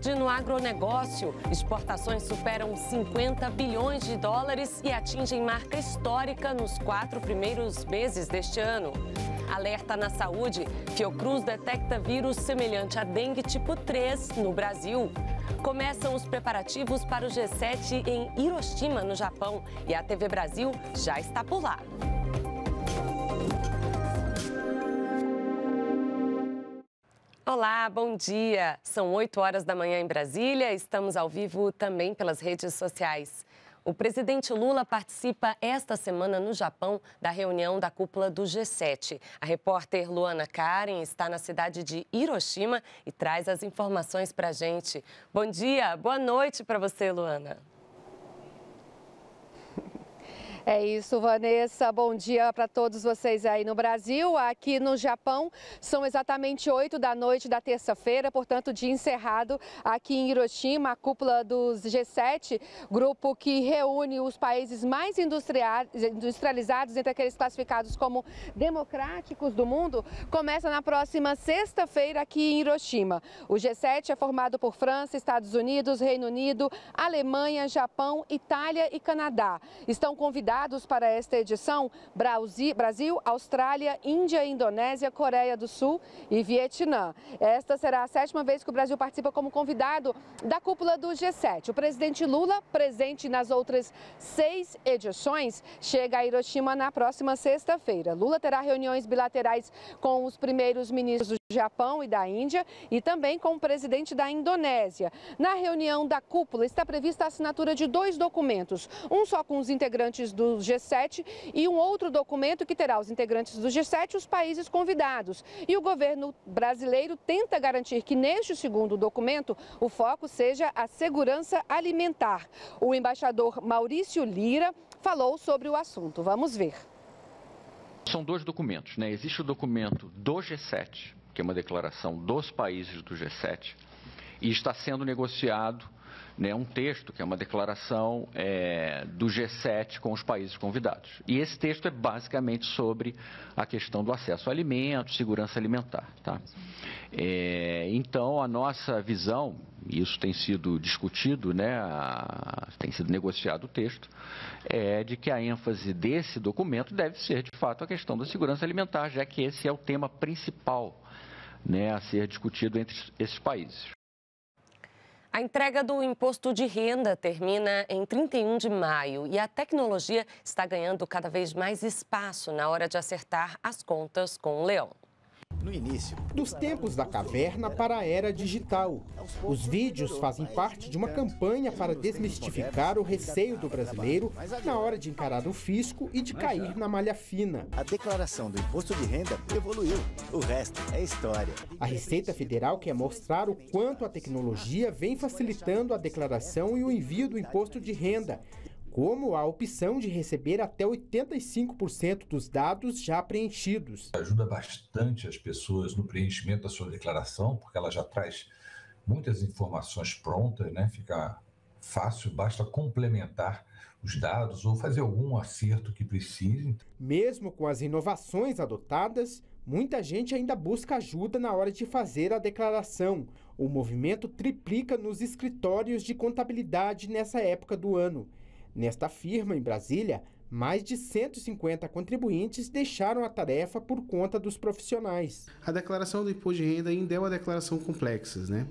forte no agronegócio. Exportações superam 50 bilhões de dólares e atingem marca histórica nos quatro primeiros meses deste ano. Alerta na saúde: Fiocruz detecta vírus semelhante a dengue tipo 3 no Brasil. Começam os preparativos para o G7 em Hiroshima, no Japão, e a TV Brasil já está por lá. Olá, bom dia. São 8 horas da manhã em Brasília. Estamos ao vivo também pelas redes sociais. O presidente Lula participa esta semana no Japão da reunião da cúpula do G7. A repórter Luana Karen está na cidade de Hiroshima e traz as informações para a gente. Bom dia, boa noite para você, Luana. É isso, Vanessa. Bom dia para todos vocês aí no Brasil. Aqui no Japão, são exatamente 8 da noite da terça-feira, portanto, dia encerrado aqui em Hiroshima, a cúpula dos G7, grupo que reúne os países mais industrializados, entre aqueles classificados como democráticos do mundo, começa na próxima sexta-feira aqui em Hiroshima. O G7 é formado por França, Estados Unidos, Reino Unido, Alemanha, Japão, Itália e Canadá. Estão convidados convidados para esta edição: Brasil, Austrália, Índia, Indonésia, Coreia do Sul e Vietnã. Esta será a sétima vez que o Brasil participa como convidado da cúpula do G7. O presidente Lula, presente nas outras seis edições, chega a Hiroshima na próxima sexta-feira. Lula terá reuniões bilaterais com os primeiros ministros do Japão e da Índia e também com o presidente da Indonésia. Na reunião da cúpula está prevista a assinatura de dois documentos, um só com os integrantes do G7 e um outro documento que terá os integrantes do G7 os países convidados. E o governo brasileiro tenta garantir que neste segundo documento o foco seja a segurança alimentar. O embaixador Maurício Lira falou sobre o assunto. Vamos ver. São dois documentos, né? Existe o documento do G7, que é uma declaração dos países do G7, e está sendo negociado né, um texto, que é uma declaração é, do G7 com os países convidados. E esse texto é basicamente sobre a questão do acesso a alimentos, segurança alimentar. Tá? É, então, a nossa visão, e isso tem sido discutido, né, a, tem sido negociado o texto, é de que a ênfase desse documento deve ser, de fato, a questão da segurança alimentar, já que esse é o tema principal né, a ser discutido entre esses países. A entrega do imposto de renda termina em 31 de maio e a tecnologia está ganhando cada vez mais espaço na hora de acertar as contas com o leão. No início, dos tempos da caverna para a era digital. Os vídeos fazem parte de uma campanha para desmistificar o receio do brasileiro na hora de encarar o fisco e de cair na malha fina. A declaração do imposto de renda evoluiu. O resto é história. A Receita Federal quer mostrar o quanto a tecnologia vem facilitando a declaração e o envio do imposto de renda, como a opção de receber até 85% dos dados já preenchidos. Ajuda bastante as pessoas no preenchimento da sua declaração, porque ela já traz muitas informações prontas, né? Fica fácil, basta complementar os dados ou fazer algum acerto que precise. Mesmo com as inovações adotadas, muita gente ainda busca ajuda na hora de fazer a declaração. O movimento triplica nos escritórios de contabilidade nessa época do ano. Nesta firma, em Brasília, mais de 150 contribuintes deixaram a tarefa por conta dos profissionais. A declaração do imposto de renda ainda é uma declaração complexa, né?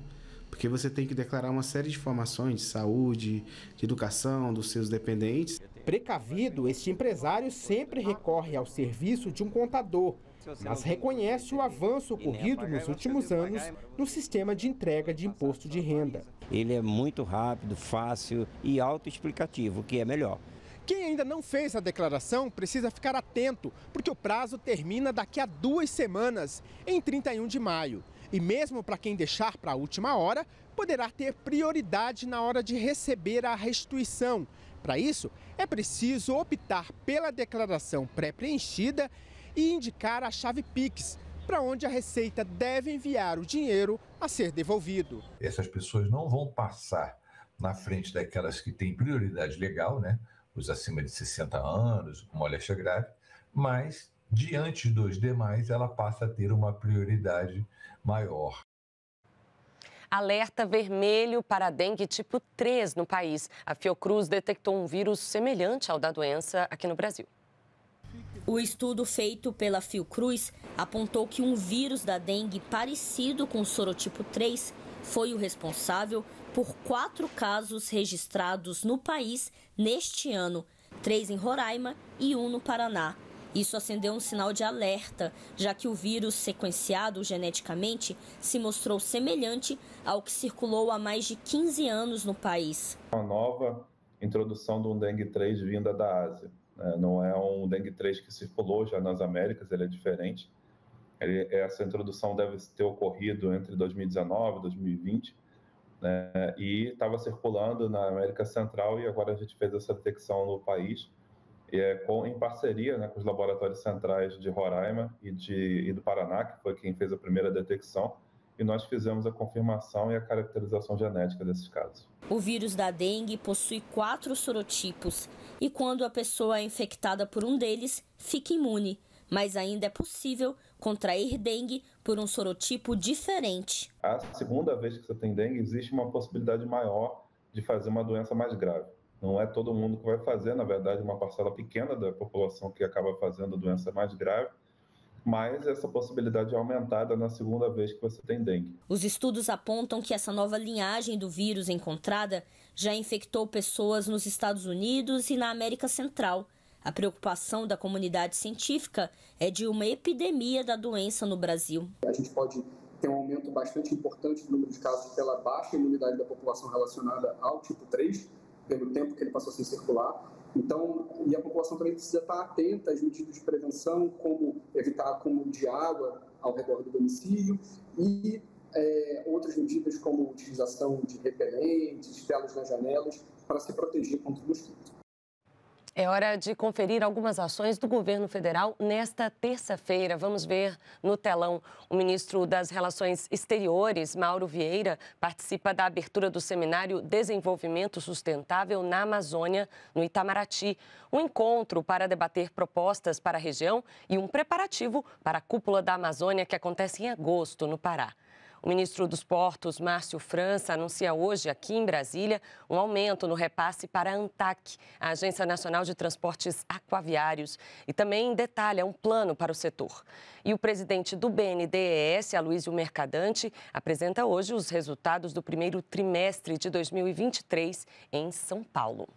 Porque você tem que declarar uma série de informações de saúde, de educação dos seus dependentes. Precavido, este empresário sempre recorre ao serviço de um contador, mas reconhece o avanço é ocorrido nos últimos anos é no sistema de entrega de imposto de renda. Ele é muito rápido, fácil e autoexplicativo, o que é melhor. Quem ainda não fez a declaração precisa ficar atento, porque o prazo termina daqui a duas semanas, em 31 de maio. E mesmo para quem deixar para a última hora, poderá ter prioridade na hora de receber a restituição. Para isso, é preciso optar pela declaração pré-preenchida e indicar a chave Pix, para onde a Receita deve enviar o dinheiro a ser devolvido. Essas pessoas não vão passar na frente daquelas que têm prioridade legal, né? os acima de 60 anos, com moléstia grave, mas diante dos demais ela passa a ter uma prioridade maior alerta vermelho para dengue tipo 3 no país. A Fiocruz detectou um vírus semelhante ao da doença aqui no Brasil. O estudo feito pela Fiocruz apontou que um vírus da dengue parecido com o sorotipo 3 foi o responsável por quatro casos registrados no país neste ano: três em Roraima e um no Paraná. Isso acendeu um sinal de alerta, já que o vírus sequenciado geneticamente se mostrou semelhante ao que circulou há mais de 15 anos no país. Uma nova introdução do dengue 3 vinda da Ásia. Né? Não é um dengue 3 que circulou já nas Américas, ele é diferente. essa introdução deve ter ocorrido entre 2019 e 2020. Né, e estava circulando na América Central e agora a gente fez essa detecção no país é, com, em parceria né, com os laboratórios centrais de Roraima e, de, e do Paraná, que foi quem fez a primeira detecção e nós fizemos a confirmação e a caracterização genética desses casos. O vírus da dengue possui quatro sorotipos e quando a pessoa é infectada por um deles, fica imune. Mas ainda é possível contrair dengue por um sorotipo diferente. A segunda vez que você tem dengue, existe uma possibilidade maior de fazer uma doença mais grave. Não é todo mundo que vai fazer, na verdade, uma parcela pequena da população que acaba fazendo a doença mais grave, mas essa possibilidade é aumentada na segunda vez que você tem dengue. Os estudos apontam que essa nova linhagem do vírus encontrada já infectou pessoas nos Estados Unidos e na América Central. A preocupação da comunidade científica é de uma epidemia da doença no Brasil. A gente pode ter um aumento bastante importante do número de casos pela baixa imunidade da população relacionada ao tipo 3, pelo tempo que ele passou sem circular. Então, e a população também precisa estar atenta às medidas de prevenção, como evitar acúmulo de água ao redor do domicílio e é, outras medidas como utilização de repelentes, telas nas janelas, para se proteger contra o mosquito. É hora de conferir algumas ações do governo federal nesta terça-feira. Vamos ver no telão. O ministro das Relações Exteriores, Mauro Vieira, participa da abertura do seminário Desenvolvimento Sustentável na Amazônia, no Itamaraty. Um encontro para debater propostas para a região e um preparativo para a Cúpula da Amazônia, que acontece em agosto, no Pará. O ministro dos Portos, Márcio França, anuncia hoje, aqui em Brasília, um aumento no repasse para a ANTAC, a Agência Nacional de Transportes Aquaviários, e também detalha um plano para o setor. E o presidente do BNDES, Aloysio Mercadante, apresenta hoje os resultados do primeiro trimestre de 2023 em São Paulo.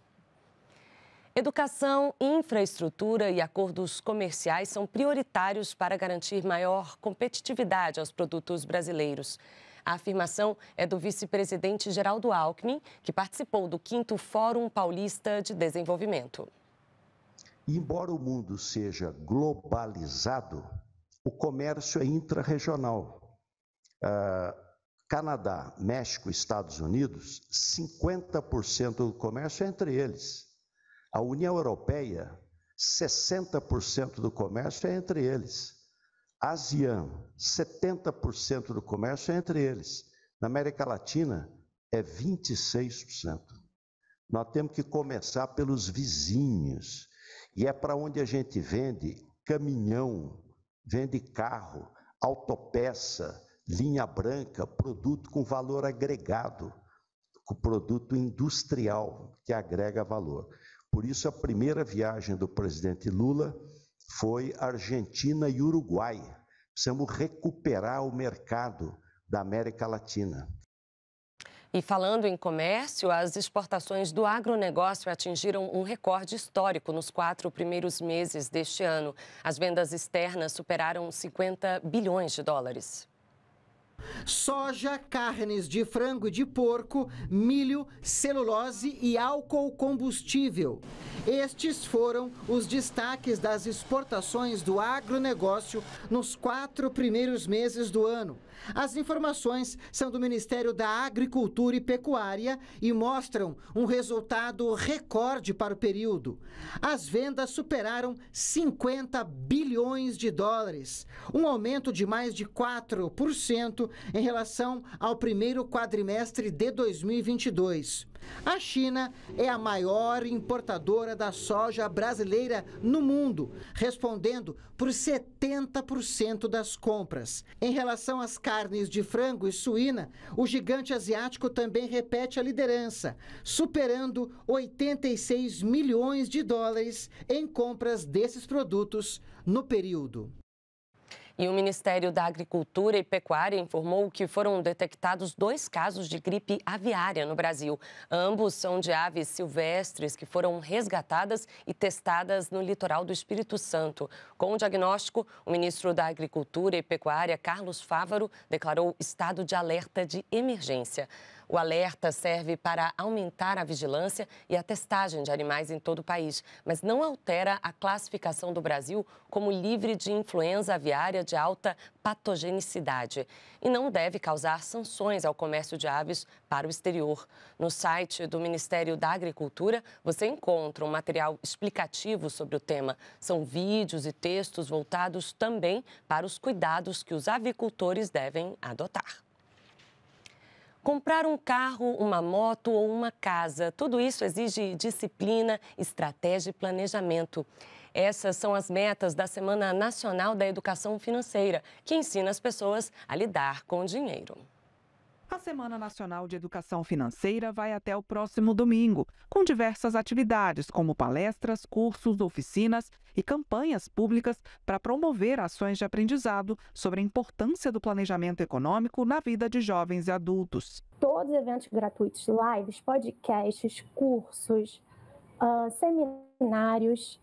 Educação, infraestrutura e acordos comerciais são prioritários para garantir maior competitividade aos produtos brasileiros. A afirmação é do vice-presidente Geraldo Alckmin, que participou do 5 Fórum Paulista de Desenvolvimento. Embora o mundo seja globalizado, o comércio é intrarregional. Uh, ah, Canadá, México, Estados Unidos, 50% do comércio é entre eles. A União Europeia, 60% do comércio é entre eles. ASEAN, 70% do comércio é entre eles. Na América Latina, é 26%. Nós temos que começar pelos vizinhos. E é para onde a gente vende caminhão, vende carro, autopeça, linha branca, produto com valor agregado, com produto industrial que agrega valor. Por isso, a primeira viagem do presidente Lula foi Argentina e Uruguai. Precisamos recuperar o mercado da América Latina. E falando em comércio, as exportações do agronegócio atingiram um recorde histórico nos quatro primeiros meses deste ano. As vendas externas superaram 50 bilhões de dólares soja, carnes de frango e de porco, milho, celulose e álcool combustível. Estes foram os destaques das exportações do agronegócio nos quatro primeiros meses do ano. As informações são do Ministério da Agricultura e Pecuária e mostram um resultado recorde para o período. As vendas superaram 50 bilhões de dólares, um aumento de mais de 4% em relação ao primeiro quadrimestre de 2022. A China é a maior importadora da soja brasileira no mundo, respondendo por 70% das compras. Em relação às carnes de frango e suína, o gigante asiático também repete a liderança, superando 86 milhões de dólares em compras desses produtos no período. E o Ministério da Agricultura e Pecuária informou que foram detectados dois casos de gripe aviária no Brasil. Ambos são de aves silvestres que foram resgatadas e testadas no litoral do Espírito Santo. Com o diagnóstico, o ministro da Agricultura e Pecuária, Carlos Fávaro, declarou estado de alerta de emergência. O alerta serve para aumentar a vigilância e a testagem de animais em todo o país, mas não altera a classificação do Brasil como livre de influenza aviária de alta patogenicidade e não deve causar sanções ao comércio de aves para o exterior. No site do Ministério da Agricultura, você encontra um material explicativo sobre o tema. São vídeos e textos voltados também para os cuidados que os avicultores devem adotar. Comprar um carro, uma moto ou uma casa, tudo isso exige disciplina, estratégia e planejamento. Essas são as metas da Semana Nacional da Educação Financeira, que ensina as pessoas a lidar com o dinheiro. A Semana Nacional de Educação Financeira vai até o próximo domingo, com diversas atividades como palestras, cursos, oficinas e campanhas públicas para promover ações de aprendizado sobre a importância do planejamento econômico na vida de jovens e adultos. Todos os eventos gratuitos, lives, podcasts, cursos, uh, seminários,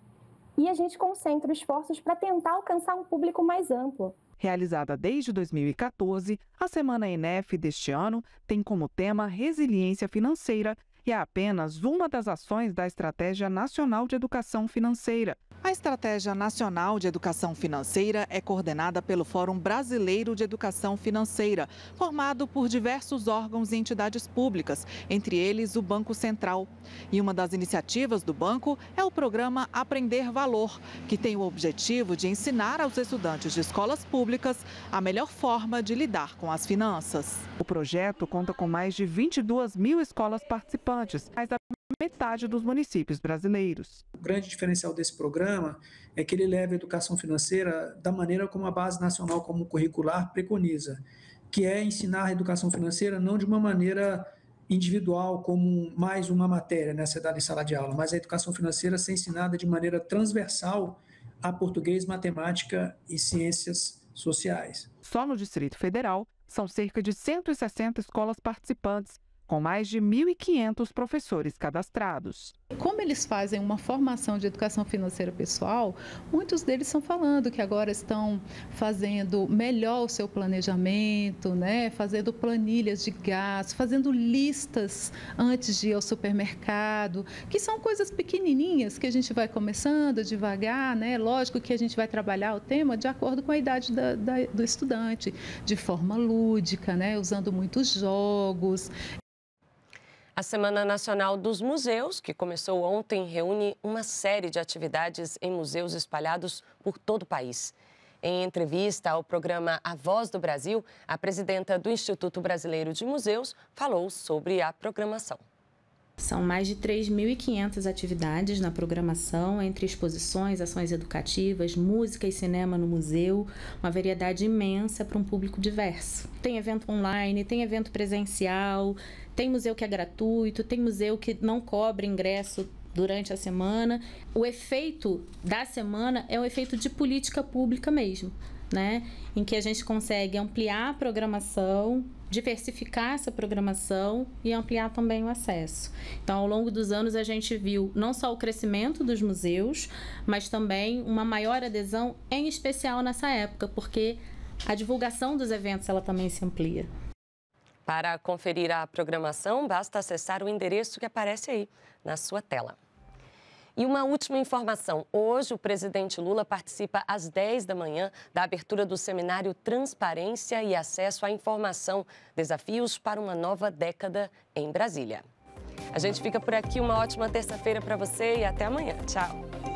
e a gente concentra esforços para tentar alcançar um público mais amplo. Realizada desde 2014, a Semana ENEF deste ano tem como tema Resiliência Financeira e é apenas uma das ações da Estratégia Nacional de Educação Financeira, a Estratégia Nacional de Educação Financeira é coordenada pelo Fórum Brasileiro de Educação Financeira, formado por diversos órgãos e entidades públicas, entre eles o Banco Central. E uma das iniciativas do banco é o programa Aprender Valor, que tem o objetivo de ensinar aos estudantes de escolas públicas a melhor forma de lidar com as finanças. O projeto conta com mais de 22 mil escolas participantes, mas a metade dos municípios brasileiros. O grande diferencial desse programa é que ele leva a educação financeira da maneira como a Base Nacional como Curricular preconiza, que é ensinar a educação financeira não de uma maneira individual como mais uma matéria, né, ser dada em sala de aula, mas a educação financeira ser ensinada de maneira transversal a português, matemática e ciências sociais. Só no Distrito Federal, são cerca de 160 escolas participantes com mais de 1.500 professores cadastrados. Como eles fazem uma formação de educação financeira pessoal, muitos deles estão falando que agora estão fazendo melhor o seu planejamento, né? fazendo planilhas de gastos, fazendo listas antes de ir ao supermercado, que são coisas pequenininhas que a gente vai começando devagar, né? lógico que a gente vai trabalhar o tema de acordo com a idade da, da, do estudante, de forma lúdica, né? usando muitos jogos. A Semana Nacional dos Museus, que começou ontem, reúne uma série de atividades em museus espalhados por todo o país. Em entrevista ao programa A Voz do Brasil, a presidenta do Instituto Brasileiro de Museus falou sobre a programação. São mais de 3.500 atividades na programação, entre exposições, ações educativas, música e cinema no museu, uma variedade imensa para um público diverso. Tem evento online, tem evento presencial, tem museu que é gratuito, tem museu que não cobra ingresso durante a semana. O efeito da semana é um efeito de política pública mesmo, né? Em que a gente consegue ampliar a programação, diversificar essa programação e ampliar também o acesso. Então, ao longo dos anos, a gente viu não só o crescimento dos museus, mas também uma maior adesão, em especial nessa época, porque a divulgação dos eventos ela também se amplia. Para conferir a programação, basta acessar o endereço que aparece aí na sua tela. E uma última informação. Hoje, o presidente Lula participa às 10 da manhã da abertura do seminário Transparência e Acesso à Informação Desafios para uma Nova Década em Brasília. A gente fica por aqui. Uma ótima terça-feira para você e até amanhã. Tchau.